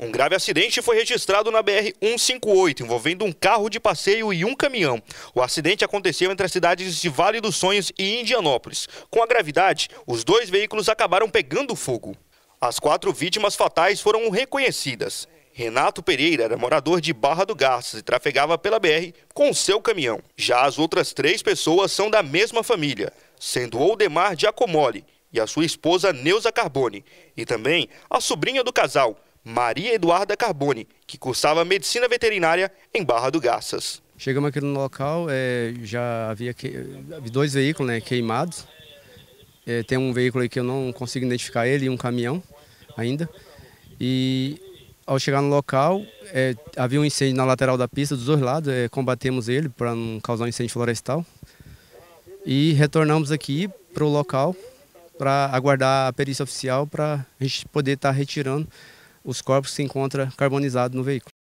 Um grave acidente foi registrado na BR-158, envolvendo um carro de passeio e um caminhão. O acidente aconteceu entre as cidades de Vale dos Sonhos e Indianópolis. Com a gravidade, os dois veículos acabaram pegando fogo. As quatro vítimas fatais foram reconhecidas. Renato Pereira era morador de Barra do Garças e trafegava pela BR com seu caminhão. Já as outras três pessoas são da mesma família, sendo Oldemar Giacomoli e a sua esposa Neuza Carbone, e também a sobrinha do casal, Maria Eduarda Carboni, que cursava medicina veterinária em Barra do Garças. Chegamos aqui no local, é, já havia que, dois veículos né, queimados. É, tem um veículo aí que eu não consigo identificar ele e um caminhão ainda. E ao chegar no local, é, havia um incêndio na lateral da pista, dos dois lados, é, combatemos ele para não causar um incêndio florestal. E retornamos aqui para o local para aguardar a perícia oficial para a gente poder estar tá retirando os corpos se encontram carbonizados no veículo.